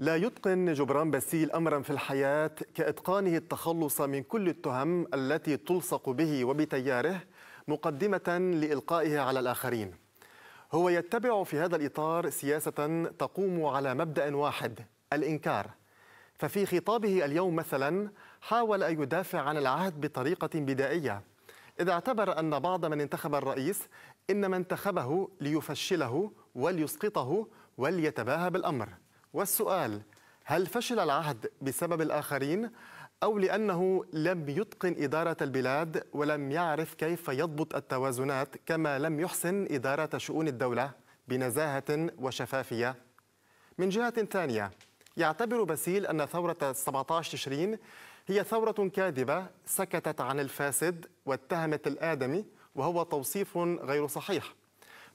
لا يتقن جبران باسيل امرا في الحياه كاتقانه التخلص من كل التهم التي تلصق به وبتياره مقدمه لالقائها على الاخرين. هو يتبع في هذا الاطار سياسه تقوم على مبدا واحد الانكار. ففي خطابه اليوم مثلا حاول ان يدافع عن العهد بطريقه بدائيه. اذا اعتبر ان بعض من انتخب الرئيس انما انتخبه ليفشله وليسقطه وليتباهى بالامر. والسؤال هل فشل العهد بسبب الآخرين أو لأنه لم يتقن إدارة البلاد ولم يعرف كيف يضبط التوازنات كما لم يحسن إدارة شؤون الدولة بنزاهة وشفافية من جهة ثانية يعتبر باسيل أن ثورة 17 تشرين هي ثورة كاذبة سكتت عن الفاسد واتهمت الآدمي وهو توصيف غير صحيح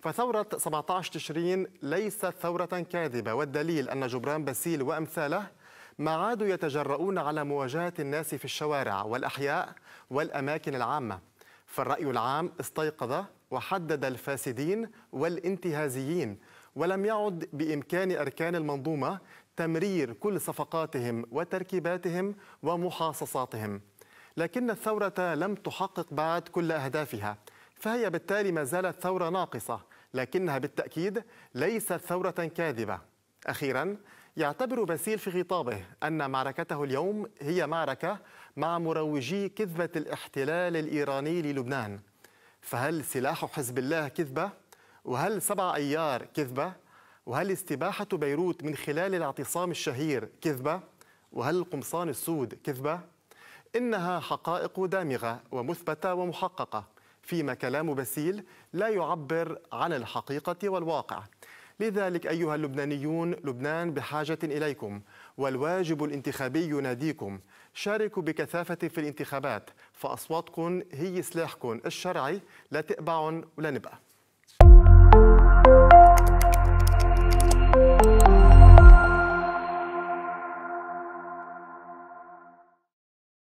فثورة 17 تشرين ليست ثورة كاذبة والدليل أن جبران باسيل وأمثاله ما عادوا يتجرؤون على مواجهة الناس في الشوارع والأحياء والأماكن العامة فالرأي العام استيقظ وحدد الفاسدين والانتهازيين ولم يعد بإمكان أركان المنظومة تمرير كل صفقاتهم وتركيباتهم ومحاصصاتهم لكن الثورة لم تحقق بعد كل أهدافها فهي بالتالي ما زالت ثورة ناقصة لكنها بالتأكيد ليست ثورة كاذبة أخيرا يعتبر باسيل في خطابه أن معركته اليوم هي معركة مع مروجي كذبة الاحتلال الإيراني للبنان فهل سلاح حزب الله كذبة؟ وهل سبع أيار كذبة؟ وهل استباحة بيروت من خلال الاعتصام الشهير كذبة؟ وهل القمصان السود كذبة؟ إنها حقائق دامغة ومثبتة ومحققة فيما كلام بسيل لا يعبر عن الحقيقة والواقع لذلك أيها اللبنانيون لبنان بحاجة إليكم والواجب الانتخابي يناديكم شاركوا بكثافة في الانتخابات فأصواتكم هي سلاحكم الشرعي لا تقبعن ولا نبقى